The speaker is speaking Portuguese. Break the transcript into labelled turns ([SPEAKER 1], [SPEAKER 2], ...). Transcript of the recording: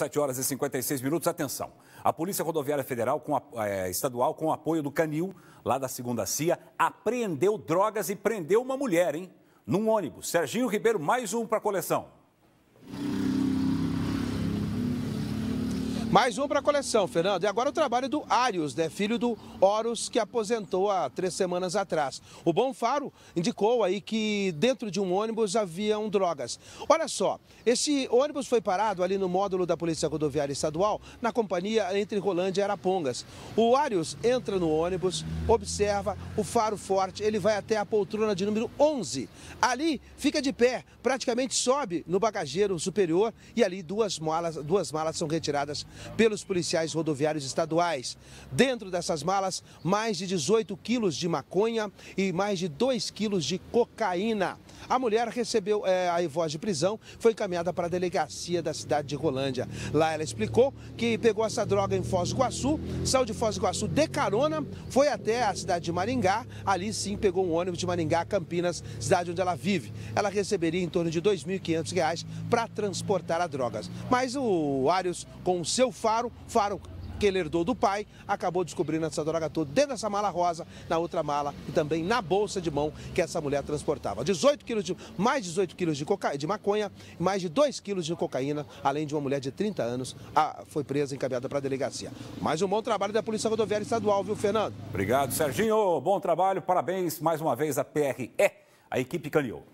[SPEAKER 1] 7 horas e 56 minutos. Atenção. A Polícia Rodoviária Federal com a, é, Estadual, com o apoio do Canil, lá da Segunda CIA, apreendeu drogas e prendeu uma mulher, hein? Num ônibus. Serginho Ribeiro, mais um para a coleção.
[SPEAKER 2] Mais um para a coleção, Fernando. E agora o trabalho do Arius, né? filho do Horus, que aposentou há três semanas atrás. O Bom Faro indicou aí que dentro de um ônibus haviam drogas. Olha só, esse ônibus foi parado ali no módulo da Polícia Rodoviária Estadual, na companhia entre Rolândia e Arapongas. O Arius entra no ônibus, observa o faro forte, ele vai até a poltrona de número 11. Ali fica de pé, praticamente sobe no bagageiro superior e ali duas malas, duas malas são retiradas pelos policiais rodoviários estaduais. Dentro dessas malas, mais de 18 quilos de maconha e mais de 2 quilos de cocaína. A mulher recebeu é, a voz de prisão, foi encaminhada para a delegacia da cidade de Rolândia. Lá ela explicou que pegou essa droga em Foz do Iguaçu, saiu de Foz do Iguaçu de carona, foi até a cidade de Maringá, ali sim pegou um ônibus de Maringá, Campinas, cidade onde ela vive. Ela receberia em torno de R$ 2.500 para transportar a drogas. Mas o Arius, com o seu faro, faro que ele herdou do pai, acabou descobrindo essa droga toda dentro dessa mala rosa, na outra mala e também na bolsa de mão que essa mulher transportava. 18 quilos de, mais 18 quilos de, coca, de maconha, mais de 2 quilos de cocaína, além de uma mulher de 30 anos, a, foi presa e encaminhada para a delegacia. Mais um bom trabalho da Polícia Rodoviária Estadual, viu, Fernando?
[SPEAKER 3] Obrigado, Serginho. Bom trabalho, parabéns mais uma vez à PRE, a equipe Canil.